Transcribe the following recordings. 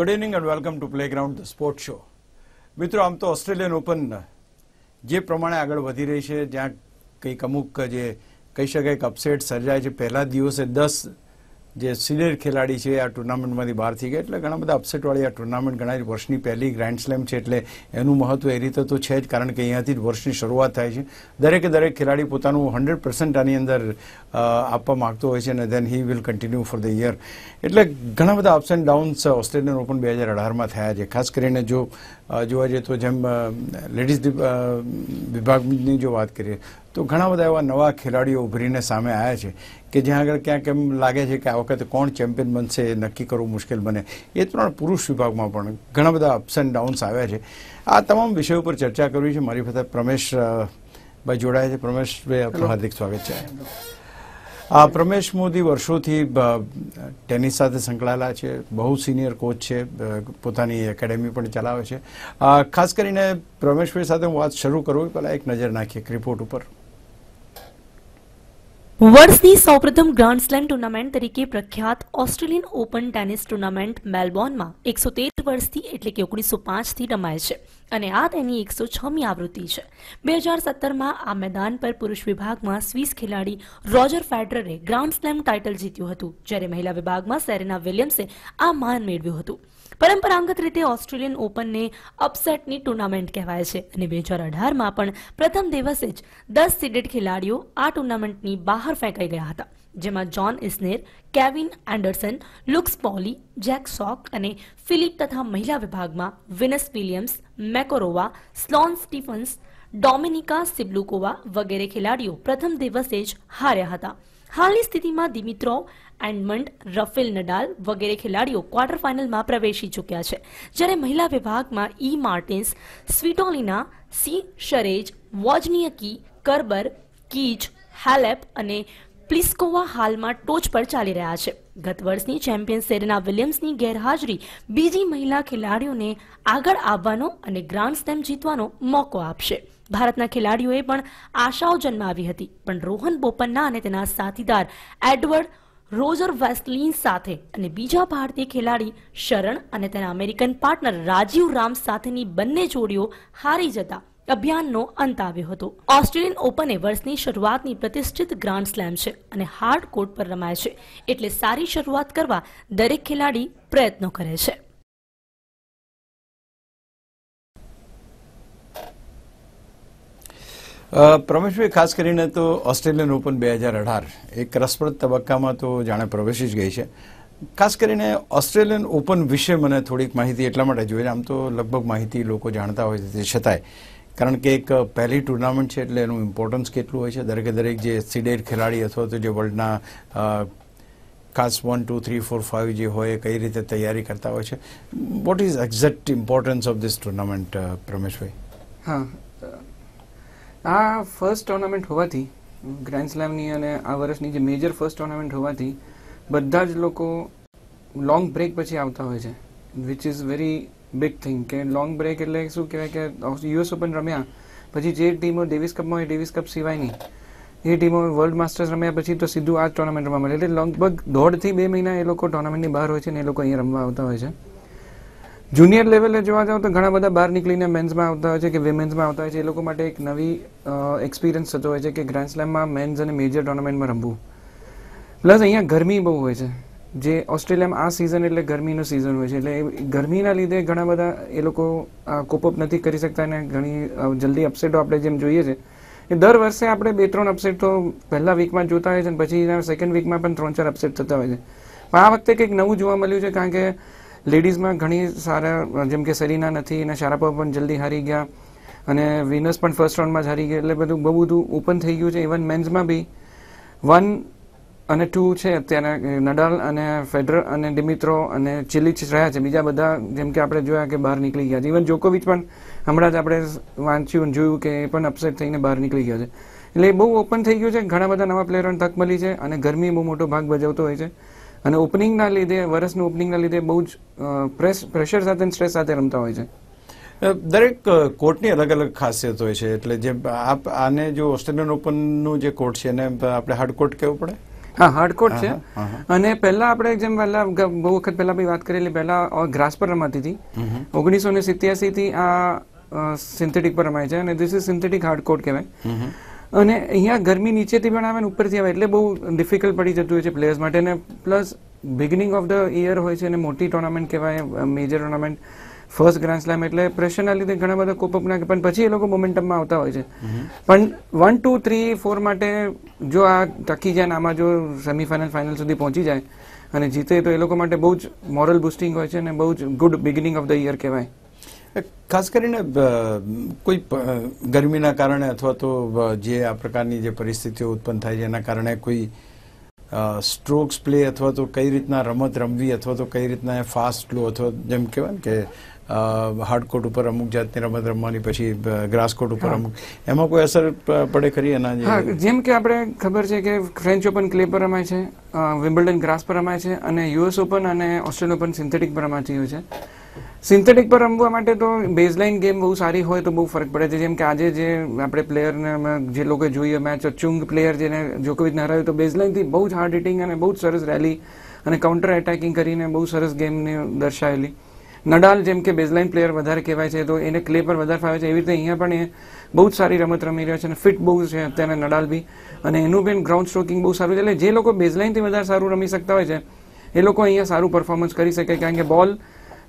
good evening and welcome to playground the sport show મિત્રો આમ તો ઓસ્ટ્રેલિયન ઓપન જે પ્રમાણે આગળ વધી રહી છે જ્યાં કંઈક અમુક જે કહી શકાય કે અપસેટ સર્જાય છે પહેલા દિવસે દસ જે સિનિયર ખેલાડી છે આ ટુર્નામેન્ટમાંથી બહાર થઈ ગયા એટલે ઘણા બધા અપસેટવાળી આ ટુર્નામેન્ટ ઘણા વર્ષની પહેલી ગ્રાન્ડ સ્લેમ છે એટલે એનું મહત્વ એ રીતે તો છે જ કારણ કે અહીંયાથી જ વર્ષની શરૂઆત થાય છે દરેકે દરેક ખેલાડી પોતાનું હંડ્રેડ પર્સન્ટ આની અંદર આપવા માગતો હોય છે અને then he will continue for the year એટલે ઘણા બધા ups and downs Australian open બે હજાર અઢારમાં થયા છે ખાસ કરીને જો જોવા જઈએ તો જેમ લેડીઝ વિભાગની જો વાત કરીએ તો ઘણા બધા એવા નવા ખેલાડીઓ ઉભરીને સામે આવ્યા છે કે જ્યાં આગળ ક્યાંક એમ લાગે છે કે આ વખતે કોણ ચેમ્પિયન બનશે એ નક્કી કરવું મુશ્કેલ બને એ ત્રણ પુરુષ વિભાગમાં પણ ઘણા બધા અપ્સ એન્ડ ડાઉન્સ આવ્યા છે આ તમામ વિષયો પર ચર્ચા કરવી છે મારી સાથે ભાઈ જોડાયા છે પ્રમેશભાઈ આપનું હાર્દિક સ્વાગત છે આ પ્રમેશ મોદી વર્ષોથી ટેનિસ સાથે સંકળાયેલા છે બહુ સિનિયર કોચ છે પોતાની એકેડેમી પણ ચલાવે છે ખાસ કરીને પ્રમેશભાઈ સાથે હું વાત શરૂ કરું પહેલાં એક નજર નાખીએ એક રિપોર્ટ ઉપર વર્ષની સૌપ્રથમ ગ્રાન્ડ સ્લેમ ટુર્નામેન્ટ તરીકે પ્રખ્યાત ઓસ્ટ્રેલિયન ઓપન ટેનિસ ટુર્નામેન્ટ મેલબોર્નમાં એકસો તેર વર્ષથી એટલે કે ઓગણીસો પાંચથી રમાય છે અને આ તેની એકસો છમી આવૃત્તિ છે બે હજાર સત્તરમાં આ મેદાન પર પુરુષ વિભાગમાં સ્વિસ ખેલાડી રોજર ફેડરરે ગ્રાન્ડ સ્લેમ ટાઇટલ જીત્યું હતું જ્યારે મહિલા વિભાગમાં સેરેના વિલિયમ્સે આ માન મેળવ્યું હતું પરંપરાગત રીતે ઓસ્ટ્રેલિયન ઓપનને અપસેટની ટુર્નામેન્ટ કહેવાય છે અને બે હજાર અઢારમાં પણ પ્રથમ દિવસે જ દસ સીડેડ ખેલાડીઓ આ ટુર્નામેન્ટની બહાર ફેંકાઈ ગયા હતા જેમાં John Isner Kevin Anderson Lucas Pouille Jack Sock અને ફિલિપ તથા મહિલા વિભાગમાં Venus Williams Makarova Sloane Stephens Dominika Cibulkova વગેરે ખેલાડીઓ પ્રથમ દિવસે જ હાર્યા હતા હાલની સ્થિતિમાં દિમિત્રો એન્ડમંડ રફેલ નડાલ વગેરે ખેલાડીઓ ક્વાર્ટર ફાઇનલમાં પ્રવેશી ચૂક્યા છે જ્યારે મહિલા વિભાગમાં ઈ માર્ટિન્સ સ્વીટોલિના સી શરેજ વોજનિયકી કરબર કીચ હેલેપ અને પ્લિસ્કોવા હાલમાં ટોચ પર ચાલી રહ્યા છે ગત વર્ષની ચેમ્પિયન સેરેના વિલિયમ્સની ગેરહાજરી બીજી મહિલા ખેલાડીઓને આગળ આવવાનો અને ગ્રાન્ડ સ્લેમ જીતવાનો મોકો આપશે ભારતના ખેલાડીઓએ પણ આશાઓ જન્માવી હતી પણ રોહન બોપન્ના અને તેના સાથીદાર એડવર્ડ રોજર વેસ્લિન સાથે અને બીજા ભારતીય ખેલાડી શરણ અને તેના અમેરિકન પાર્ટનર રાજીવ રામ સાથેની બંને જોડીઓ હારી જતા અભિયાનનો અંત આવ્યો હતો ઓસ્ટ્રેલિયન ઓપન એ વર્ષની શરૂઆતની પ્રતિષ્ઠિત ગ્રાન્ડ સ્લેમ છે અને હાર્ડ કોર્ટ પર રમાય છે એટલે સારી શરૂઆત કરવા દરેક ખેલાડી પ્રયત્નો કરે છે પ્રમેશભાઈ ખાસ કરીને તો ઓસ્ટ્રેલિયન ઓપન બે હજાર અઢાર એક રસપ્રદ તબક્કામાં તો જાણે પ્રવેશી જ ગઈ છે ખાસ કરીને ઓસ્ટ્રેલિયન ઓપન વિશે મને થોડીક માહિતી એટલા માટે જોઈએ આમ તો લગભગ માહિતી લોકો જાણતા હોય તે છતાંય કારણ કે એક પહેલી ટુર્નામેન્ટ છે એટલે એનું ઇમ્પોર્ટન્સ કેટલું હોય છે દરેકે દરેક જે સિડેડ ખેલાડી અથવા તો જે વર્લ્ડના ખાસ one two three four five જે હોય કઈ રીતે તૈયારી કરતા હોય છે what is exact importance of this tournament Prameshbhai હા આ ફર્સ્ટ ટુર્નામેન્ટ હોવાથી ગ્રાન્ડ સ્લેમની અને આ વર્ષની જે મેજર ફર્સ્ટ ટુર્નામેન્ટ હોવાથી બધા જ લોકો લોંગ બ્રેક પછી આવતા હોય છે which is very big thing કે લોંગ બ્રેક એટલે શું કહેવાય કે યુએસ ઓપન રમ્યા પછી જે ટીમો ડેવિસ કપમાં હોય ડેવિસ કપ સિવાયની એ ટીમો વર્લ્ડ માસ્ટર્સ રમ્યા પછી તો સીધું આ જ ટુર્નામેન્ટ રમવા મળે એટલે લગભગ દોઢથી બે મહિના એ લોકો ટુર્નામેન્ટની બહાર હોય છે ને એ લોકો અહીંયા રમવા આવતા હોય છે જુનિયર લેવલે જોવા જાઓ તો ઘણા બધા બહાર નીકળીને મેન્સમાં આવતા હોય છે કે વિમેન્સમાં આવતા હોય છે એ લોકો માટે એક નવી એક્સપિરિયન્સ થતો હોય છે કે ગ્રાન્ડ સ્લેમમાં મેન્સ અને મેજર ટુર્નામેન્ટમાં રમવું પ્લસ અહીંયા ગરમી બહુ હોય છે જે ઓસ્ટ્રેલિયામાં આ સિઝન એટલે ગરમીનો સિઝન હોય છે એટલે ગરમીના લીધે ઘણા બધા એ લોકો કોપઅપ નથી કરી શકતા અને ઘણી જલ્દી અપસેટો આપણે જેમ જોઈએ છે એ દર વર્ષે આપણે બે ત્રણ અપસેટ તો પહેલા વીકમાં જોતા હોય છે અને પછી સેકન્ડ વીકમાં પણ ત્રણ ચાર અપસેટ થતા હોય છે પણ આ વખતે કંઈક નવું જોવા મળ્યું છે કારણ કે લેડીઝમાં ઘણી સારા જેમ કે સેરીના નથી અને શારાપા પણ જલ્દી હારી ગયા અને વિનર્સ પણ ફર્સ્ટ રાઉન્ડમાં જ હારી ગયા એટલે બધું બહુ બધું ઓપન થઈ ગયું છે ઇવન મેન્સમાં બી વન અને ટુ છે અત્યારે નડાલ અને ફેડર અને ડિમિત્રો અને ચિલિચ રહ્યા છે બીજા બધા જેમ કે આપણે જોયા કે બહાર નીકળી ગયા છે ઇવન જોકોવિચ પણ હમણાં જ આપણે વાંચ્યું જોયું કે એ પણ અપસેટ થઈને બહાર નીકળી ગયા છે એટલે એ બહુ ઓપન થઈ ગયું છે ઘણા બધા નવા પ્લેયરોને તક મળી છે અને ગરમી બહુ મોટો ભાગ ભજવતો હોય છે અને ઓપનિંગના લીધે વર્ષનું ઓપનિંગના લીધે બહુ જ પ્રેસ પ્રેશર સાથે સ્ટ્રેસ સાથે રમતા હોય છે દરેક કોર્ટની અલગ અલગ ખાસિયત હોય છે એટલે જે આપ આને જો ઓસ્ટ્રેલિયન ઓપનનું જે કોર્ટ છે એને આપણે હાર્ડ કોર્ટ કહેવું પડે હા હાર્ડ કોર્ટ છે અને પહેલા આપણે જેમ પહેલા બહુ વખત પહેલા બી વાત કરેલી પહેલા ગ્રાસ પર રમાતી હતી ઓગણીસો ને સિત્યાસી થી આ સિન્થેટિક પર રમાય છે અને this is synthetic hard court કહેવાય અને અહીંયા ગરમી નીચેથી પણ આવે ને ઉપરથી આવે એટલે બહુ ડિફિકલ્ટ પડી જતું હોય છે પ્લેયર્સ માટે અને plus beginning of the year હોય છે અને મોટી ટુર્નામેન્ટ કહેવાય major tournament first grand slam એટલે પ્રેશરના લીધે ઘણા બધા કોપઅપ ના પણ પછી એ લોકો મોમેન્ટમમાં આવતા હોય છે પણ વન ટુ થ્રી ફોર માટે જો આ ટકી જાય ને આમાં જો સેમીફાઇનલ ફાઇનલ સુધી પહોંચી જાય અને જીતે તો એ લોકો માટે બહુ જ મોરલ બુસ્ટિંગ હોય છે અને બહુ જ good beginning of the year કહેવાય ખાસ કરીને કોઈ ગરમીના કારણે અથવા તો જે આ પ્રકારની જે પરિસ્થિતિઓ ઉત્પન્ન થાય છે એના કારણે કોઈ સ્ટ્રોક્સ પ્લે અથવા તો કઈ રીતના રમત રમવી અથવા તો કઈ રીતના ફાસ્ટ સ્લો અથવા જેમ કહેવાય કે હાર્ડકોર્ટ ઉપર અમુક જાતની રમત રમવાની પછી ગ્રાસકોર્ટ ઉપર અમુક એમાં કોઈ અસર પડે ખરી એના જેમ કે આપણે ખબર છે કે ફ્રેન્ચ ઓપન ક્લે પર રમાય છે વિમ્બલ્ડન ગ્રાસ પર રમાય છે અને યુએસ ઓપન અને ઓસ્ટ્રેલિયન ઓપન સિન્થેટિક પર રમાતી હોય છે સિન્થેટિક પર રમવા માટે તો બેઝલાઇન ગેમ બહુ સારી હોય તો બહુ ફરક પડે છે જેમ કે આજે જે આપણે પ્લેયરને જે લોકો જોઈએ મેચ ચુંગ પ્લેયર જેને જોકોવિચ હરાવ્યું તો બેઝલાઇનથી બહુ જ હાર્ડ હિટિંગ અને બહુ જ સરસ રેલી અને કાઉન્ટર એટેકિંગ કરીને બહુ સરસ ગેમને દર્શાવેલી નડાલ જેમ કે બેઝલાઇન પ્લેયર વધારે કહેવાય છે તો એને ક્લે પર વધારે ફાવે છે એવી રીતે અહીંયા પણ એ બહુ જ સારી રમત રમી રહ્યો છે અને ફિટ બહુ છે અત્યારે નડાલ બી અને એનું બેન ગ્રાઉન્ડ સ્ટ્રોકિંગ બહુ સારું છે એટલે જે લોકો બેઝલાઇનથી વધારે સારું રમી શકતા હોય છે એ લોકો અહીંયા સારું પરફોર્મન્સ કરી શકે કારણ કે બોલ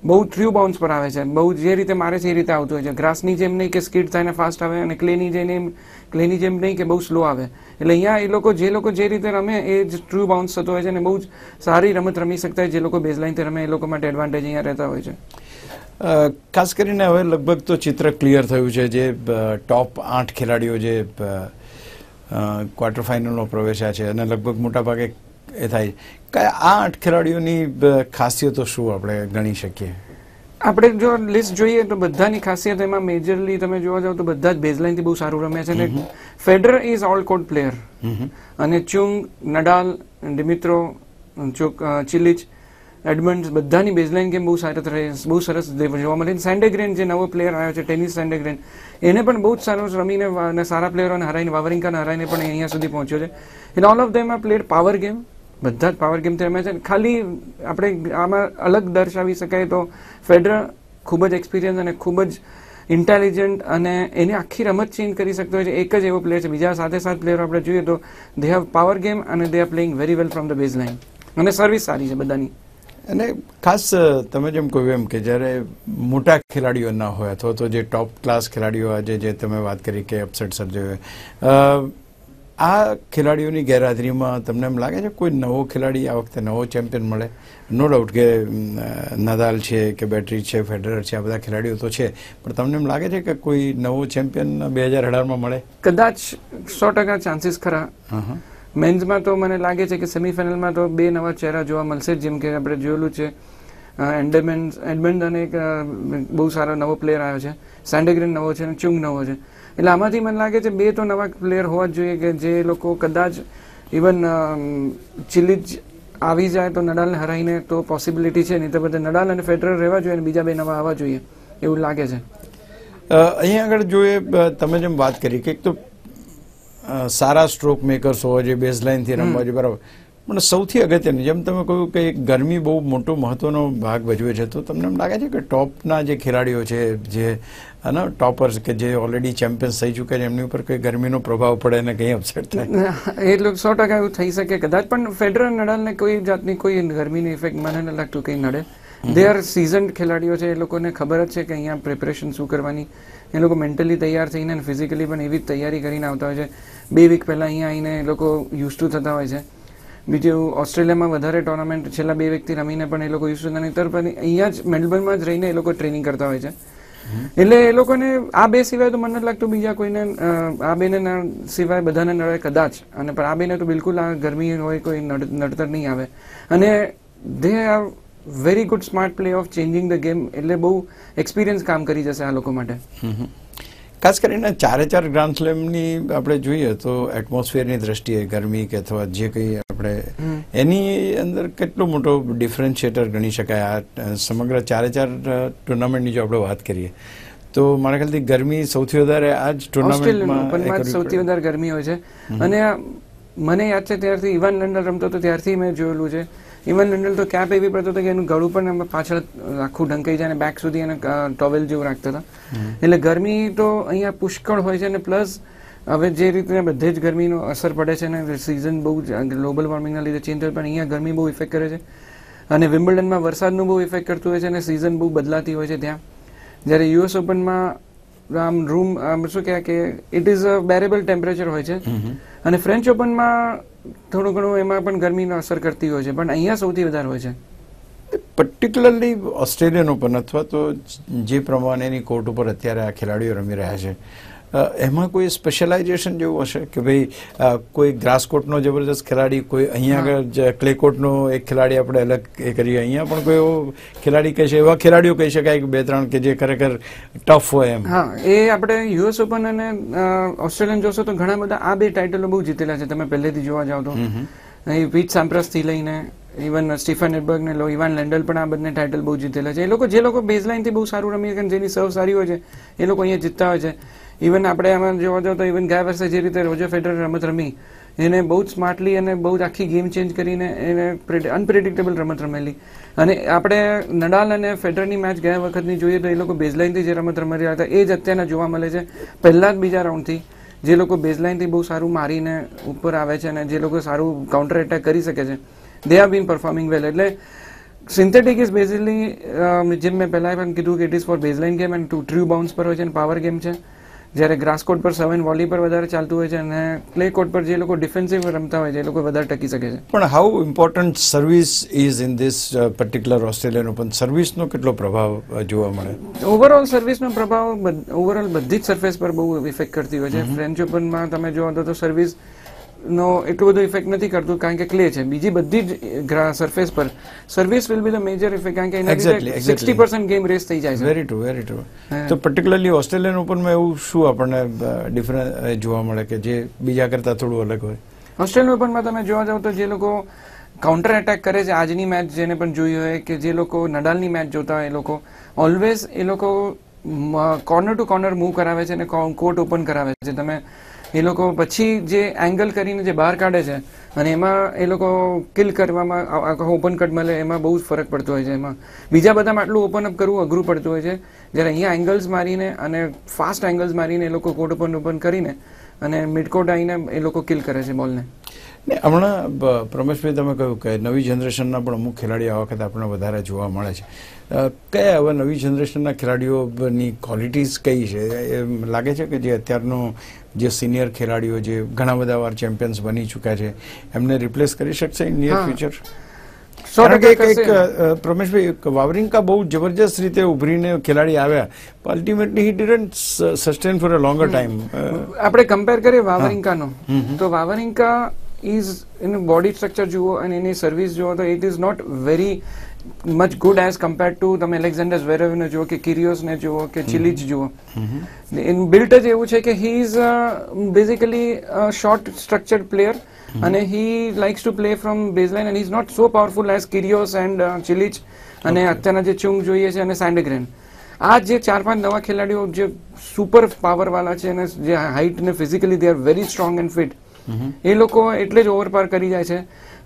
બહુ થ્રુ બાઉન્સ પર આવે છે બહુ જે રીતે મારે છે એ રીતે આવતું હોય છે ગ્રાસની જેમ નહીં કે સ્કીડ થઈને ફાસ્ટ આવે અને ક્લેની જેમ ક્લેની જેમ નહીં કે બહુ સ્લો આવે એટલે અહીંયા એ લોકો જે લોકો જે રીતે રમે એ જ ટ્રુ બાઉન્સ થતો હોય છે અને બહુ જ સારી રમત રમી શકતા હોય જે લોકો બેઝલાઇનથી રમે એ લોકો માટે એડવાન્ટેજ અહીંયા રહેતા હોય છે ખાસ કરીને હવે લગભગ તો ચિત્ર ક્લિયર થયું છે જે ટોપ આઠ ખેલાડીઓ જે ક્વાર્ટર ફાઇનલમાં પ્રવેશ્યા છે અને લગભગ મોટાભાગે એ થાય કયા આ આઠ ખેલાડીઓની ખાસિયતો શું આપણે ગણી શકીએ આપણે જો લિસ્ટ જોઈએ તો બધાની ખાસિયત એમાં મેજરલી તમે જોવા જાવ તો બધા જ બેઝલાઇનથી બહુ સારું રમ્યા છે અને Federer is all court player અને ચુંગ નડાલ ડિમિત્રો ચોક ચિલિચ એડમન્ડ બધાની બેઝલાઇન ગેમ બહુ સરસ બહુ સરસ જોવા મળે સેન્ડેગ્રેન જે નવો પ્લેયર આવ્યો છે ટેનિસ સેન્ડેગ્રેન એને પણ બહુ જ સારો રમીને સારા પ્લેયરોને હરાઈને વાવરિંકાને હરાઈને પણ અહીંયા સુધી પહોંચ્યો છે ઇન ઓલ ઓફ ધેમ આ પ્લેડ પાવર ગેમ બધા જ પાવર ગેમ રમ્યા છે ખાલી આપણે આમાં અલગ દર્શાવી શકાય તો ફેડરર ખૂબ જ એક્સપિરિયન્સ અને ખૂબ જ ઇન્ટેલિજન્ટ અને એની આખી રમત ચેન્જ કરી શકતો હોય છે એક જ એવો પ્લેયર છે બીજા સાથે સાત પ્લેયર આપણે જોઈએ તો દે હેવ પાવર ગેમ અને they are playing very well from the baseline અને સર્વિસ સારી છે બધાની અને ખાસ તમે જેમ કહ્યું એમ કે જ્યારે મોટા ખેલાડીઓ ના હોય અથવા તો જે ટોપ ક્લાસ ખેલાડીઓ આજે જે તમે વાત કરી કે અપસેટ હોય આ ખેલાડીઓની ગેરહાજરીમાં તમને એમ લાગે છે કોઈ નવો ખેલાડી આ વખતે નવો ચેમ્પિયન મળે નો ડાઉટ કે નદાલ છે કે બેટરી છે ફેડરર છે આ બધા ખેલાડીઓ તો છે પણ તમને એમ લાગે છે કે કોઈ નવો ચેમ્પિયન બે હજાર અઢારમાં મળે કદાચ સો ટકા ચાન્સીસ ખરા મેન્સમાં તો મને લાગે છે કે સેમિફાઇનલમાં તો બે નવા ચહેરા જોવા મળશે જેમ કે આપણે જોયેલું છે એન્ડમેન્ડ એડમેન્ડન એક બહુ સારો નવો પ્લેયર આવ્યો છે સેન્ડેગ્રેન નવો છે અને ચુંગ નવો છે એટલે આમાંથી મને લાગે છે બે તો નવા પ્લેયર હોવા જ જોઈએ કે જે લોકો કદાચ ઇવન જ આવી જાય તો નડાલને હરાઈને તો પોસિબિલિટી છે નહીં તો બધા નડાલ અને ફેડરર રહેવા જોઈએ અને બીજા બે નવા આવવા જોઈએ એવું લાગે છે અહીંયા આગળ જોઈએ તમે જેમ વાત કરી કે એક તો સારા સ્ટ્રોક મેકર્સ હોવા જોઈએ બેઝલાઇનથી રમવા જોઈએ બરાબર પણ સૌથી અગત્યની જેમ તમે કહ્યું કે ગરમી બહુ મોટો મહત્વનો ભાગ ભજવે છે તો તમને એમ લાગે છે કે ટોપના જે ખેલાડીઓ છે જે ને ટોપર્સ કે જે ઓલરેડી ચેમ્પિયન્સ થઈ ચૂક્યા છે એમની ઉપર કંઈ ગરમીનો પ્રભાવ પડે ને કંઈ અપસેટ થાય એ લોકો સો ટકા એવું થઈ શકે કદાચ પણ ફેડરલ નડાલને કોઈ જાતની કોઈ ગરમીની ઇફેક્ટ મને ન લાગતું કંઈ નડે દે આર સિઝન ખેલાડીઓ છે એ લોકોને ખબર જ છે કે અહીંયા પ્રિપરેશન શું કરવાની એ લોકો મેન્ટલી તૈયાર થઈને ફિઝિકલી પણ એવી જ તૈયારી કરીને આવતા હોય છે બે વીક પહેલાં અહીંયા આવીને એ લોકો યુઝ ટુ થતા હોય છે બીજું ઓસ્ટ્રેલિયામાં વધારે ટુર્નામેન્ટ છેલ્લા બે વ્યક્તિ રમીને પણ એ લોકો યુસુદાની તરફ અહીંયા જ મેલબર્નમાં જ રહીને એ લોકો ટ્રેનિંગ કરતા હોય છે એટલે એ લોકોને આ બે સિવાય તો મને નથી લાગતું બીજા કોઈને આ બેને સિવાય બધાને નડે કદાચ અને પણ આ બેને તો બિલકુલ આ ગરમી હોય કોઈ નડતર નહીં આવે અને they are very good smart play of changing the game એટલે બહુ એક્સપિરિયન્સ કામ કરી જશે આ લોકો માટે ખાસ કરીને ચારે ચાર ગ્રાન્ડ સ્લેમની આપણે જોઈએ તો એટમોસ્ફિયરની દ્રષ્ટિએ ગરમી કે અથવા જે કંઈ આપણે એની અંદર કેટલો મોટો ડિફરન્શિએટર ગણી શકાય આ સમગ્ર ચારે ચાર ટુર્નામેન્ટની જો આપણે વાત કરીએ તો મારા ખ્યાલથી ગરમી સૌથી વધારે આ જ ટુર્નામેન્ટમાં સૌથી વધારે ગરમી હોય છે અને મને યાદ છે ત્યારથી ઇવાન લંડન રમતો તો ત્યારથી મેં જોયેલું છે ઇવન ડંડલ તો કેપ એવી પડતો હતો કે એનું ગળું પણ પાછળ આખું ઢંકાઈ જાય અને બેક સુધી એને ટોવેલ જેવું રાખતા હતા એટલે ગરમી તો અહીંયા પુષ્કળ હોય છે અને પ્લસ હવે જે રીતે બધે જ ગરમીનો અસર પડે છે અને સિઝન બહુ ગ્લોબલ વોર્મિંગના લીધે ચેન્જ થાય પણ અહીંયા ગરમી બહુ ઇફેક્ટ કરે છે અને વિમ્બલ્ડનમાં વરસાદનું બહુ ઇફેક્ટ કરતું હોય છે અને સિઝન બહુ બદલાતી હોય છે ત્યાં જ્યારે યુએસ ઓપનમાં આમ રૂમ આમ શું કહેવાય કે it is a bearable temperature હોય છે અને ફ્રેન્ચ ઓપનમાં થોડું ઘણું એમાં પણ ગરમીનો અસર કરતી હોય છે પણ અહીંયા સૌથી વધારે હોય છે પર્ટિક્યુલરલી ઓસ્ટ્રેલિયન ઓપન અથવા તો જે પ્રમાણેની કોર્ટ ઉપર અત્યારે આ ખેલાડીઓ રમી રહ્યા છે એમાં કોઈ સ્પેશિયલાઇઝેશન જેવું હશે કે ભાઈ કોઈ ગ્રાસકોટનો જબરદસ્ત ખેલાડી કોઈ અહીંયા આગળ ક્લેકોટનો એક ખેલાડી આપણે અલગ એ કરીએ અહીંયા પણ કોઈ એવો ખેલાડી કહે છે એવા ખેલાડીઓ કહી શકાય કે બે ત્રણ કે જે ખરેખર ટફ હોય એમ હા એ આપણે યુએસ ઓપન અને ઓસ્ટ્રેલિયન જોશો તો ઘણા બધા આ બે ટાઇટલો બહુ જીતેલા છે તમે પહેલેથી જોવા જાઓ તો અહીં પીટ સામ્પ્રસથી લઈને ઇવન સ્ટીફન એડબર્ગ ને લો ઇવાન લેન્ડલ પણ આ બંને ટાઇટલ બહુ જીતેલા છે એ લોકો જે લોકો બેઝલાઇનથી બહુ સારું રમી શકે જેની સર્વ સારી હોય છે એ લોકો અહીંયા જીતતા હોય છે ઇવન આપણે આમાં જોવા જાવ તો ઇવન ગયા વર્ષે જે રીતે રોજર ફેડરર રમત રમી એને બહુ જ સ્માર્ટલી અને બહુ જ આખી ગેમ ચેન્જ કરીને એને અનપ્રેડિક્ટેબલ રમત રમેલી અને આપણે નડાલ અને ફેડરની મેચ ગયા વખતની જોઈએ તો એ લોકો બેઝલાઇનથી જે રમત રમી રહ્યા હતા એ જ અત્યારના જોવા મળે છે પહેલાં જ બીજા રાઉન્ડથી જે લોકો બેઝલાઇનથી બહુ સારું મારીને ઉપર આવે છે અને જે લોકો સારું કાઉન્ટર એટેક કરી શકે છે દે આર બીન પરફોર્મિંગ વેલ એટલે સિન્થેટિક ઇઝ બેઝિકલી જેમ મેં પહેલાં પણ કીધું કે it is for baseline game and to true bounce પર હોય છે અને પાવર ગેમ છે જ્યારે ગ્રાસ કોર્ટ પર સેવન વોલી પર વધારે ચાલતું હોય છે અને ક્લે કોર્ટ પર જે લોકો ડિફેન્સિવ રમતા હોય છે એ લોકો વધારે ટકી શકે છે પણ how important service is in this particular Australian open સર્વિસનો કેટલો પ્રભાવ જોવા મળે ઓવરઓલ સર્વિસનો પ્રભાવ ઓવરઓલ બધી જ સરફેસ પર બહુ ઇફેક્ટ કરતી હોય છે ફ્રેન્ચ ઓપનમાં તમે જોવા તો સર્વિસ નો એટલું બધું ઇફેક્ટ નથી કરતું કારણ કે ક્લે છે બીજી બધી જ સરફેસ પર service will be the major effect કારણ કે સિક્સટી પર્સન્ટ ગેમ રેસ થઈ જાય વેરી ટ્રુ વેરી ટ્રુ તો પર્ટિક્યુલરલી ઓસ્ટ્રેલિયન ઓપનમાં એવું શું આપણને ડિફરન્સ જોવા મળે કે જે બીજા કરતાં થોડું અલગ હોય ઓસ્ટ્રેલિયન ઓપનમાં તમે જોવા જાવ તો જે લોકો કાઉન્ટર એટેક કરે છે આજની મેચ જેને પણ જોઈ હોય કે જે લોકો નડાલની મેચ જોતા હોય એ લોકો ઓલવેઝ એ લોકો કોર્નર ટુ કોર્નર મૂવ કરાવે છે અને કોર્ટ ઓપન કરાવે છે તમે એ લોકો પછી જે એંગલ કરીને જે બહાર કાઢે છે અને એમાં એ લોકો કિલ કરવામાં આખો ઓપન કટ મળે એમાં બહુ જ ફરક પડતો હોય છે એમાં બીજા બધામાં આટલું ઓપન અપ કરવું અઘરું પડતું હોય છે જ્યારે અહીંયા એંગલ્સ મારીને અને ફાસ્ટ એંગલ્સ મારીને એ લોકો કોટ ઓપન ઓપન કરીને અને મિડકોટ આવીને એ લોકો કિલ કરે છે બોલને હમણાં પ્રમેશભાઈ તમે કહ્યું કે નવી જનરેશનના પણ અમુક ખેલાડી આ વખતે આપણને વધારે જોવા મળે છે કયા હવે નવી જનરેશનના ખેલાડીઓની ક્વોલિટીઝ કઈ છે એમ લાગે છે કે જે અત્યારનો જે સિનિયર ખેલાડીઓ જે ઘણા બધા વાર ચેમ્પિયન્સ બની ચૂક્યા છે એમને રિપ્લેસ કરી શકશે ઇન નિયર ફ્યુચર કારણ પ્રમેશભાઈ વાવરિંકા બહુ જબરજસ્ત રીતે ઉભરીને ખેલાડી આવ્યા પણ ultimately he didn't sustain for a longer time આપણે કમ્પેર કરીએ વાવરિંકાનો તો Wawrinka is in body structure જુઓ અને એની સર્વિસ જુઓ તો it is not very much good as compared to તમે એલેક્ઝાન્ડર વેરેવને જુઓ કે કિરિયોસને જુઓ કે ચિલીજ જુઓ ઇન બિલ્ટ જ એવું છે કે he is basically short structured player અને he likes to play from baseline and is not so powerful as Kyrgios and Cilic અને અત્યારના જે ચુંગ જોઈએ છે અને સેન્ડગ્રેન આ જે ચાર પાંચ નવા ખેલાડીઓ જે સુપર પાવરવાળા છે અને જે હાઇટ ને physically they are very strong and fit એ લોકો એટલે જ ઓવરપાર કરી જાય છે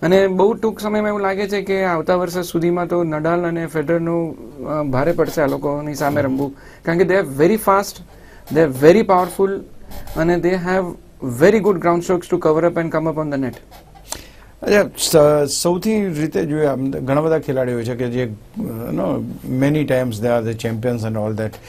અને બહુ ટૂંક સમયમાં એવું લાગે છે કે આવતા વર્ષ સુધીમાં તો નડાલ અને ફેડરનું ભારે પડશે આ લોકોની સામે રમવું કારણ કે they are very fast they are very powerful અને they have very good ground strokes to cover up and come up on the net સૌથી રીતે જોઈએ ઘણા બધા ખેલાડીઓ છે કે જે no many times they are the champions and all that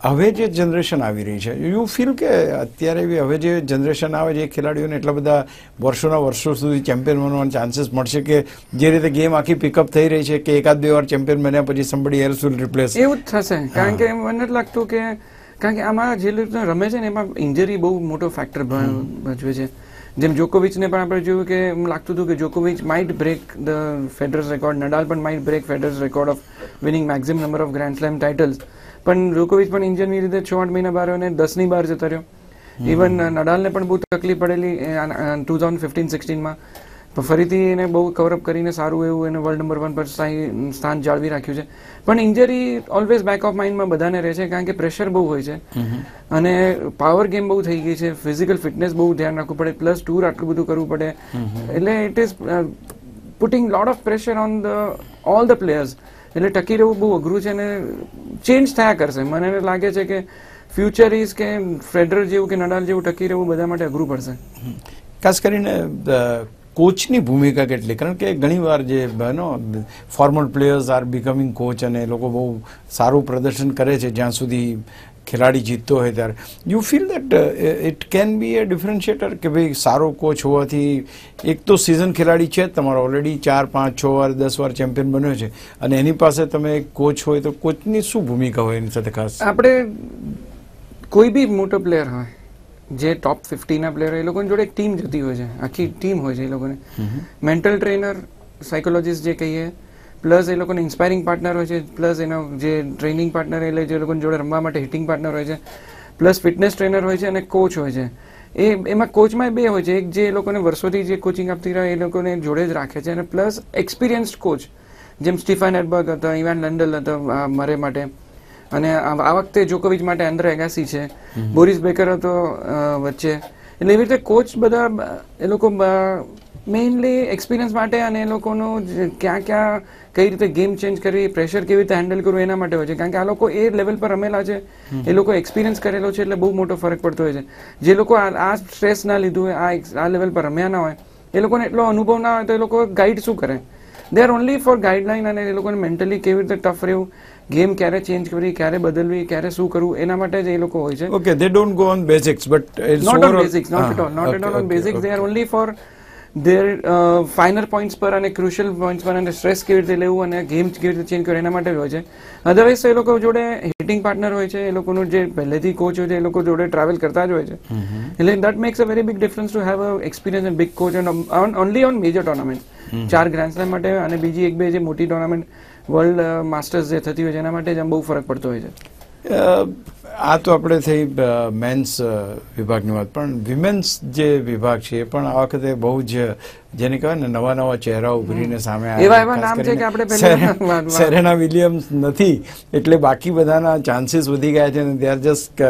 હવે જે જનરેશન આવી રહી છે યુ ફીલ કે અત્યારે એવી હવે જે જનરેશન આવે છે એ ખેલાડીઓને એટલા બધા વર્ષોના વર્ષો સુધી ચેમ્પિયન બનવાના ચાન્સીસ મળશે કે જે રીતે ગેમ આખી પિકઅપ થઈ રહી છે કે એકાદ બે વાર ચેમ્પિયન બન્યા પછી સંભળી એલ્સ વિલ રિપ્લેસ એવું જ થશે કારણ કે મને નથી લાગતું કે કારણ કે આમાં જે લોકો રમે છે ને એમાં ઇન્જરી બહુ મોટો ફેક્ટર ભજવે છે જેમ જોકોવિચને પણ આપણે જોયું કે લાગતું હતું કે જોકોવિચ might break the Federer's record Nadal પણ might break Federer's record of winning maximum number of grand slam titles પણ લોકોવિચ પણ ઇન્જરની લીધે છ આઠ મહિના બાર અને દસની બાર જતો રહ્યો ઇવન નડાલને પણ બહુ તકલીફ પડેલી ટુ થાઉઝન્ડ ફિફ્ટીન સિક્સટીનમાં ફરીથી એને બહુ કવરઅપ કરીને સારું એવું એને વર્લ્ડ નંબર વન પર સ્થાન જાળવી રાખ્યું છે પણ ઇન્જરી ઓલવેઝ બેક ઓફ માઇન્ડમાં બધાને રહે છે કારણ કે પ્રેશર બહુ હોય છે અને પાવર ગેમ બહુ થઈ ગઈ છે ફિઝિકલ ફિટનેસ બહુ ધ્યાન રાખવું પડે પ્લસ ટૂર આટલું બધું કરવું પડે એટલે it is putting lot of pressure on the all the players એટલે ટકી રહેવું બહુ અઘરું છે અને ચેન્જ થયા કરશે મને એને લાગે છે કે ફ્યુચર ઇઝ કે ફેડરર જેવું કે નડાલ જેવું ટકી રહેવું બધા માટે અઘરું પડશે ખાસ કરીને કોચની ભૂમિકા કેટલી કારણ કે ઘણીવાર જે નો formal players are becoming coach અને એ લોકો બહુ સારું પ્રદર્શન કરે છે જ્યાં સુધી ખેલાડી જીતતો હોય ત્યારે you feel that it can be a differentiator કે ભાઈ સારો કોચ હોવાથી એક તો સિઝન ખેલાડી છે તમારો ઓલરેડી ચાર પાંચ છ વાર દસ વાર ચેમ્પિયન બન્યો છે અને એની પાસે તમે કોચ હોય તો કોચની શું ભૂમિકા હોય એની સાથે ખાસ આપણે કોઈ બી મોટો પ્લેયર હોય જે ટોપ ફિફ્ટીના પ્લેયર હોય એ લોકોની જોડે એક ટીમ જતી હોય છે આખી ટીમ હોય છે એ લોકોને મેન્ટલ ટ્રેનર સાયકોલોજીસ્ટ જે કહીએ પ્લસ એ લોકોને ઇન્સ્પાયરિંગ પાર્ટનર હોય છે પ્લસ એનો જે ટ્રેનિંગ પાર્ટનર એટલે જે લોકોની જોડે રમવા માટે હિટિંગ પાર્ટનર હોય છે પ્લસ ફિટનેસ ટ્રેનર હોય છે અને કોચ હોય છે એ એમાં કોચમાં બે હોય છે એક જે લોકોને વર્ષોથી જે કોચિંગ આપતી રહે એ લોકોને જોડે જ રાખે છે અને પ્લસ એક્સપિરિયન્સ્ડ કોચ જેમ સ્ટીફાન એડબર્ગ હતો ઇવાન લંડલ હતો મરે માટે અને આ વખતે જોકોવિચ માટે અંદર એગાસી છે બોરિસ બેકર હતો વચ્ચે એટલે એવી રીતે કોચ બધા એ લોકો મેઇનલી એક્સપિરિયન્સ માટે અને એ લોકોનું ક્યાં ક્યાં કઈ રીતે ગેમ ચેન્જ કરવી પ્રેશર કેવી રીતે હેન્ડલ કરવું એના માટે હોય છે કારણ કે આ લોકો એ લેવલ પર રમેલા છે એ લોકો એક્સપિરિયન્સ કરેલો છે એટલે બહુ મોટો ફરક પડતો હોય છે જે લોકો આ સ્ટ્રેસ ના લીધું હોય આ લેવલ પર રમ્યા ના હોય એ લોકોને એટલો અનુભવ ના હોય તો એ લોકો ગાઈડ શું કરે they are only for guideline અને એ લોકોને મેન્ટલી કેવી રીતે ટફ રહેવું ગેમ ક્યારે ચેન્જ કરવી ક્યારે બદલવી ક્યારે શું કરવું એના માટે જ એ લોકો હોય છે okay they don't go on basics but not on basics not at all not at all on basics they are only for their finer points પર અને ક્રુશિયલ પોઈન્ટ્સ પર અને સ્ટ્રેસ કેવી રીતે લેવું અને ગેમ કેવી રીતે ચેન્જ કરે એના માટે હોય છે અધરવાઇઝ એ લોકો જોડે હિટિંગ પાર્ટનર હોય છે એ લોકોનું જે પહેલેથી કોચ હોય છે એ લોકો જોડે ટ્રાવેલ કરતા જ હોય છે એટલે that makes a very big difference to have a experience and big coach and only on major tournament ચાર ગ્રાન્ડ માટે અને બીજી એક બે જે મોટી ટુર્નામેન્ટ વર્લ્ડ માસ્ટર્સ જે થતી હોય છે એના માટે જ આમ બહુ ફરક પડતો હોય છે આ તો આપણે થઈ મેન્સ વિભાગની વાત પણ વિમેન્સ જે વિભાગ છે એ પણ આ વખતે બહુ જ જેને કહેવાય ને નવા નવા ચહેરા ઉભરીને સામે આવ્યા સેરેના વિલિયમ્સ નથી એટલે બાકી બધાના ચાન્સીસ વધી ગયા છે અને they are just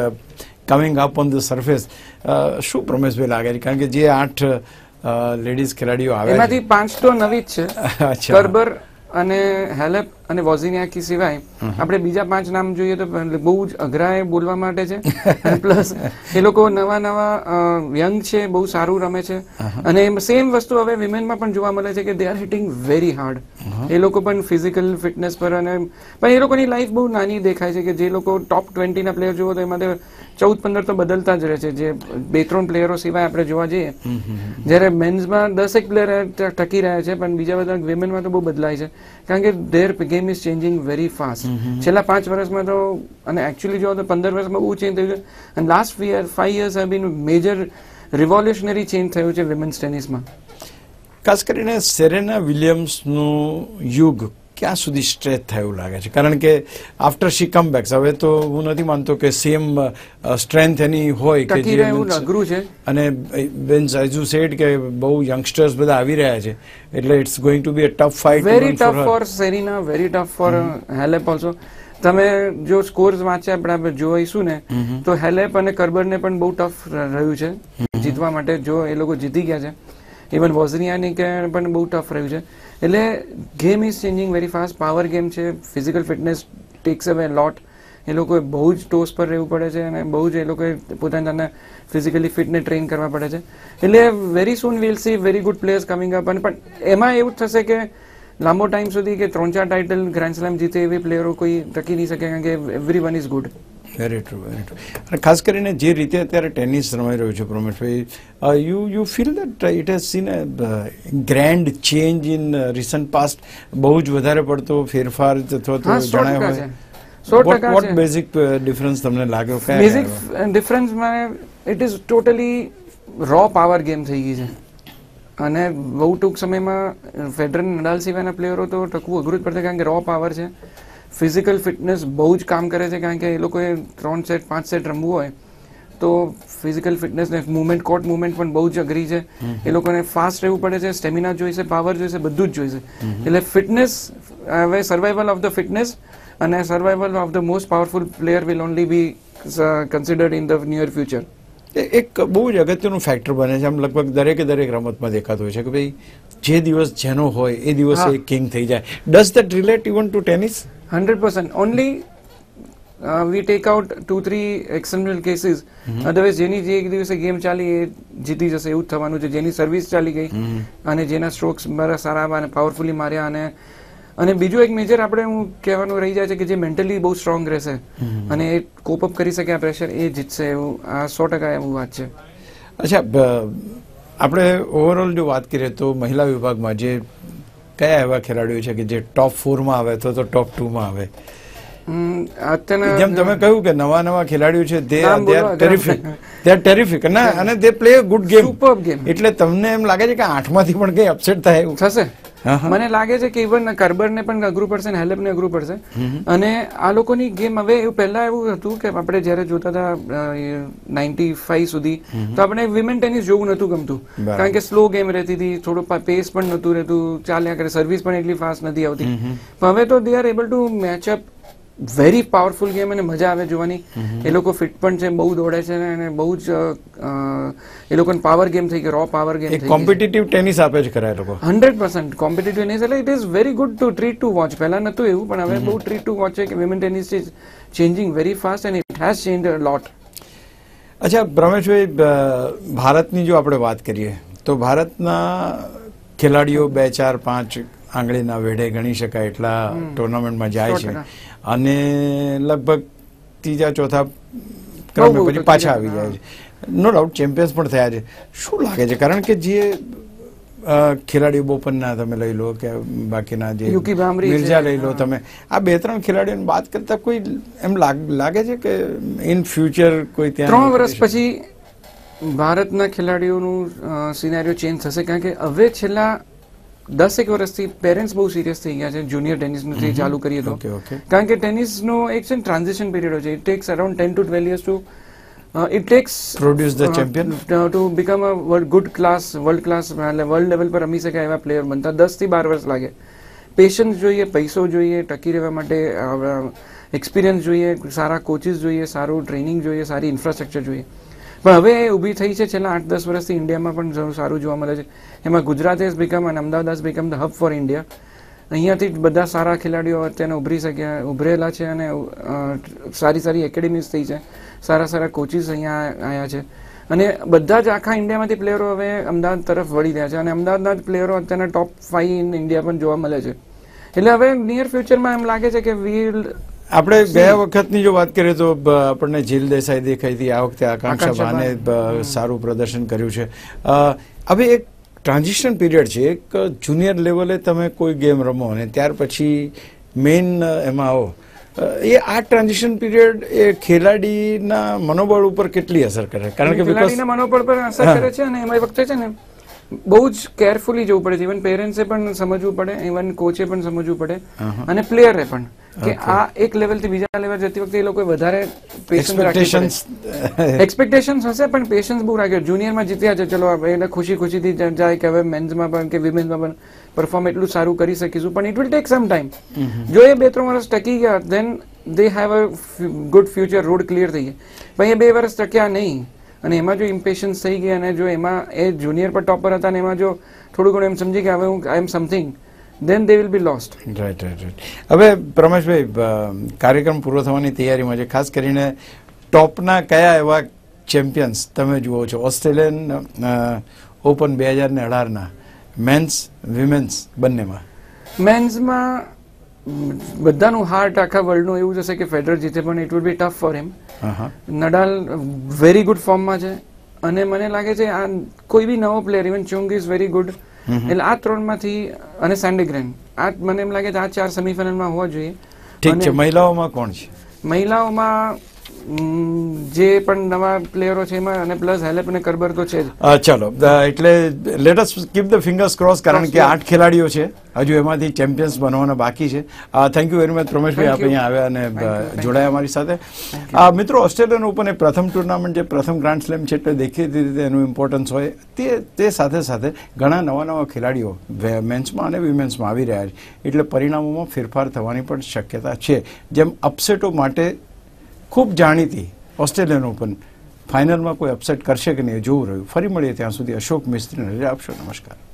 coming up on the surface શું પ્રમેશભાઈ લાગે છે કારણ કે જે આઠ લેડીઝ ખેલાડીઓ આવે એમાંથી પાંચ તો નવી જ છે અને હેલેપ અને વોઝિનિયાકી સિવાય આપણે બીજા પાંચ નામ જોઈએ તો બહુ જ અઘરા એ બોલવા માટે છે પ્લસ એ લોકો નવા નવા યંગ છે બહુ સારું રમે છે અને સેમ વસ્તુ હવે વિમેનમાં પણ જોવા મળે છે કે they are hitting very hard એ લોકો પણ ફિઝિકલ ફિટનેસ પર અને પણ એ લોકોની લાઈફ બહુ નાની દેખાય છે કે જે લોકો ટોપ ટ્વેન્ટીના પ્લેયર જુઓ તો એમાં ચૌદ પંદર તો બદલતા જ રહે છે જે બે ત્રણ પ્લેયરો સિવાય આપણે જોવા જઈએ જ્યારે મેન્સમાં દસેક પ્લેયર ટકી રહ્યા છે પણ બીજા બધા વિમેનમાં તો બહુ બદલાય છે કારણ કે their game is changing very fast છેલ્લા પાંચ વર્ષમાં તો અને એકચ્યુઅલી જો તો પંદર વર્ષમાં બહુ ચેન્જ થયું છે અને last year five years have been major revolutionary change થયું છે વિમેન્સ ટેનિસમાં ખાસ કરીને સેરેના વિલિયમ્સનું યુગ ક્યાં સુધી સ્ટ્રેચ થયું લાગે છે કારણ કે આફ્ટર શી કમ બેક્સ હવે તો હું નથી માનતો કે સેમ સ્ટ્રેન્થ એની હોય કે જે અઘરું છે અને બેન સાઇઝુ સેડ કે બહુ યંગસ્ટર્સ બધા આવી રહ્યા છે એટલે it's going to be a tough fight very tough for Serena very tough for Halep also તમે જો સ્કોર્સ વાંચ્યા આપણે જોઈશું ને તો હેલેપ અને કરબરને પણ બહુ ટફ રહ્યું છે જીતવા માટે જો એ લોકો જીતી ગયા છે ઇવન વોઝનિયાની કે પણ બહુ ટફ રહ્યું છે એટલે game is changing very fast power game છે physical fitness takes away lot એ લોકોએ બહુ જ ટોસ પર રહેવું પડે છે અને બહુ જ એ લોકોએ પોતાના ફિઝિકલી ફિટને ટ્રેન કરવા પડે છે એટલે very soon will see very good players coming up અને પણ એમાં એવું થશે કે લાંબો ટાઈમ સુધી કે ત્રણ ચાર ટાઇટલ ગ્રાન્ડ સ્લેમ જીતે એવી પ્લેયરો કોઈ ટકી નહીં શકે કારણ કે everyone is good very true very true અને ખાસ કરીને જે રીતે અત્યારે ટેનિસ રમાઈ રહ્યું છે Prameshbhai you you feel that it has seen a grand change in recent past બહુ જ વધારે પડતો ફેરફાર અથવા તો જણાયો હોય વોટ બેઝિક ડિફરન્સ તમને લાગ્યો કયા બેઝિક ડિફરન્સ માં it is totally raw power game થઈ ગઈ છે અને બહુ ટૂંક સમયમાં ફેડરલ નડાલ સિવાયના પ્લેયરો તો ટકવું અઘરું જ પડશે કારણ કે રો પાવર છે ફિઝિકલ ફિટનેસ બહુ જ કામ કરે છે કારણ કે એ લોકોએ ત્રણ સેટ પાંચ સેટ રમવું હોય તો ફિઝિકલ ફિટનેસને મુવમેન્ટ કોર્ટ મુવમેન્ટ પણ બહુ જ અઘરી છે એ લોકોને ફાસ્ટ રહેવું પડે છે સ્ટેમિના જોઈશે પાવર જોઈશે બધું જ જોઈશે એટલે ફિટનેસ હવે survival of the fitness and survival of the most powerful player will only be considered in the near future એક બહુ જ અગત્યનું ફેક્ટર બને છે આમ લગભગ દરેકે દરેક રમતમાં દેખાતું હોય છે કે ભાઈ જે દિવસ જેનો હોય એ દિવસે કિંગ થઈ જાય does that relate even to tennis hundred percent only we take out two three exceptional cases otherwise જેની જે એક દિવસે ગેમ ચાલી એ જીતી જશે એવું જ થવાનું છે જેની સર્વિસ ચાલી ગઈ અને જેના સ્ટ્રોક્સ મારા સારા અને પાવરફુલી માર્યા અને અને બીજું એક મેજર આપણે હું કહેવાનું રહી જાય છે કે જે મેન્ટલી બહુ સ્ટ્રોંગ રહેશે અને એ કોપ અપ કરી શકે આ પ્રેશર એ જીતશે એવું આ સો ટકા એવું વાત છે અચ્છા આપણે ઓવરઓલ જો વાત કરીએ તો મહિલા વિભાગમાં જે કયા એવા ખેલાડીઓ છે કે જે ટોપ ફોરમાં આવે તો તો ટોપ ટુમાં આવે જેમ તમે કહ્યું કે નવા નવા ખેલાડીઓ છે તે ટેરિફિક ટેરિફિક ના અને તે પ્લે ગુડ ગેમ એટલે તમને એમ લાગે છે કે આઠમાંથી પણ કઈ અપસેટ થાય એવું થશે મને લાગે છે કે ઇવન કર્બરને પણ અઘરું પડશે ને હેલેપને અઘરું પડશે અને આ લોકોની ગેમ હવે એવું પહેલા એવું હતું કે આપણે જ્યારે જોતા હતા નાઇન્ટી ફાઈવ સુધી તો આપણે વિમેન ટેનિસ જોવું નહોતું ગમતું કારણ કે સ્લો ગેમ રહેતી હતી થોડો પેસ પણ નતું રહેતું ચાલ્યા કરે સર્વિસ પણ એટલી ફાસ્ટ નથી આવતી પણ હવે તો they are able to match up very powerful game અને મજા આવે જોવાની એ લોકો ફિટ પણ છે બહુ દોડે છે અને બહુ જ એ લોકોને પાવર ગેમ થઈ ગઈ રો પાવર ગેમ થઈ કોમ્પિટિટિવ ટેનિસ આપે છે કરાય લોકો 100% કોમ્પિટિટિવ ટેનિસ એટલે it is very good to treat to watch પહેલા નહોતું એવું પણ હવે બહુ ટ્રીટ ટુ વોચ છે કે women tennis is changing very fast and it has change a lot અચ્છા રમેશભાઈ ભારતની જો આપણે વાત કરીએ તો ભારતના ખેલાડીઓ બે ચાર પાંચ આંગળીના વેઢે ગણી શકાય એટલા ટુર્નામેન્ટમાં જાય છે અને લગભગ ત્રીજા ચોથા ક્રમે પછી પાછા આવી જાય છે નો ડાઉટ ચેમ્પિયન્સ પણ થયા છે શું લાગે છે કારણ કે જે ખેલાડીઓ બોપન્ના તમે લઈ લો કે બાકીના જે મિર્જા લઈ લો તમે આ બે ત્રણ ખેલાડીઓની વાત કરતા કોઈ એમ લાગે છે કે ઇન ફ્યુચર કોઈ ત્યાં ત્રણ વર્ષ પછી ભારતના ખેલાડીઓનું સિનારીઓ ચેન્જ થશે કારણ કે હવે છેલ્લા દસ એક વર્ષથી પેરેન્ટ્સ બહુ સિરિયસ થઈ ગયા છે જુનિયર ટેનિસનું જે ચાલુ કરીએ તો કારણ કે ટેનિસનો એક છે ટ્રાન્ઝેશન પીરિયડ છે it takes around ten to twelve years to it takes produce the champion to become a world good class world class એટલે વર્લ્ડ લેવલ પર રમી શકાય એવા પ્લેયર બનતા થી બાર વર્ષ લાગે પેશન્સ જોઈએ પૈસો જોઈએ ટકી રહેવા માટે એક્સપિરિયન્સ જોઈએ સારા કોચિસ જોઈએ સારું ટ્રેનિંગ જોઈએ સારી ઇન્ફ્રાસ્ટ્રક્ચર જોઈએ પણ હવે ઊભી થઈ છે છેલ્લા આઠ દસ વર્ષથી ઇન્ડિયામાં પણ સારું જોવા મળે છે એમાં ગુજરાત હેઝ બીકમ અને Ahmedabad has become the hub for India અહીંયાથી બધા સારા ખેલાડીઓ અત્યારે ઉભરી શક્યા ઉભરેલા છે અને સારી સારી એકેડેમીઝ થઈ છે સારા સારા કોચિસ અહીંયા આવ્યા છે અને બધા જ આખા ઇન્ડિયામાંથી પ્લેયરો હવે અમદાવાદ તરફ વળી રહ્યા છે અને અમદાવાદના જ પ્લેયરો અત્યારના ટોપ ફાઈવ ઇન ઇન્ડિયા પણ જોવા મળે છે એટલે હવે નિયર ફ્યુચરમાં એમ લાગે છે કે વીલ આપણે બે વખતની જો વાત કરીએ તો આપણને જીલ દેસાઈ દેખાઈ હતી આ વખતે આકાંક્ષા ભાને સારું પ્રદર્શન કર્યું છે હવે એક ટ્રાન્ઝિશન પીરિયડ છે એક જુનિયર લેવલે તમે કોઈ ગેમ રમો અને ત્યાર પછી મેઇન એમાં આવો એ આ ટ્રાન્ઝિશન પીરિયડ એ ખેલાડીના મનોબળ ઉપર કેટલી અસર કરે કારણ કે ખેલાડીના મનોબળ પર અસર કરે છે અને એમાં વખતે છે ને બહુ જ કેરફુલી જવું પડે છે ઇવન પેરેન્ટ્સે પણ સમજવું પડે ઇવન કોચે પણ સમજવું પડે અને પ્લેયરે પણ કે આ એક લેવલ થી બીજા લેવલ જતી વખતે એ લોકો વધારે એક્સપેક્ટેશન હશે પણ પેશન્સ બહુ રાખ્યો જુનિયરમાં જીત્યા છે ચલો એને ખુશી ખુશીથી જાય કે હવે મેન્સમાં પણ કે વિમેન્સમાં પણ પરફોર્મ એટલું સારું કરી શકીશું પણ it will take some time જો એ બે ત્રણ વર્ષ ટકી ગયા then they have a good future road clear થઈ ગયા ભાઈ એ બે વર્ષ ટક્યા નહીં અને એમાં જો ઇમ્પેશન્સ થઈ ગયા અને જો એમાં એ જુનિયર પર ટોપર હતા અને એમાં જો થોડું ઘણું એમ સમજી કે હવે હું I am something then they will be lost right right right હવે પ્રમેશભાઈ કાર્યક્રમ પૂરો થવાની તૈયારીમાં છે ખાસ કરીને ટોપના કયા એવા ચેમ્પિયન્સ તમે જુઓ છો ઓસ્ટ્રેલિયન ઓપન બે હજાર ને અઢારના મેન્સ વિમેન્સ બંનેમાં મેન્સમાં બધાનું હાર્ટ આખા વર્લ્ડનું એવું જશે કે ફેડરર જીતે પણ it would be tough for him Nadal very good ફોર્મમાં છે અને મને લાગે છે આ કોઈ બી નવો player even Chung is very good એટલે આ ત્રણમાંથી અને સેન્ડેગ્રેન આ મને એમ લાગે છે આ ચાર સેમીફાઇનલમાં હોવા જોઈએ ઠીક છે મહિલાઓમાં કોણ છે મહિલાઓમાં જે પણ નવા પ્લેયરો છે એમાં અને પ્લસ હેલેપ અને કરબર તો છે ચાલો ચલો એટલે let's keep the fingers cross કારણ કે આઠ ખેલાડીઓ છે હજુ એમાંથી ચેમ્પિયન્સ બનવાના બાકી છે thank you very much Prameshbhai આપ અહીંયા આવ્યા અને જોડાયા અમારી સાથે મિત્રો ઓસ્ટ્રેલિયન ઓપન એ પ્રથમ ટુર્નામેન્ટ જે પ્રથમ ગ્રાન્ડ સ્લેમ છે એટલે દેખીતી રીતે એનું ઇમ્પોર્ટન્સ હોય તે તે સાથે સાથે ઘણા નવા નવા ખેલાડીઓ મેન્સમાં અને વિમેન્સમાં આવી રહ્યા છે એટલે પરિણામોમાં ફેરફાર થવાની પણ શક્યતા છે જેમ અપસેટો માટે ખૂબ જાણીતી ઓસ્ટ્રેલિયન ઓપન ફાઇનલમાં કોઈ અપસેટ કરશે કે નહીં જોવું રહ્યું ફરી મળીએ ત્યાં સુધી અશોક મિસ્ત્રી રજા આપશો નમસ્કાર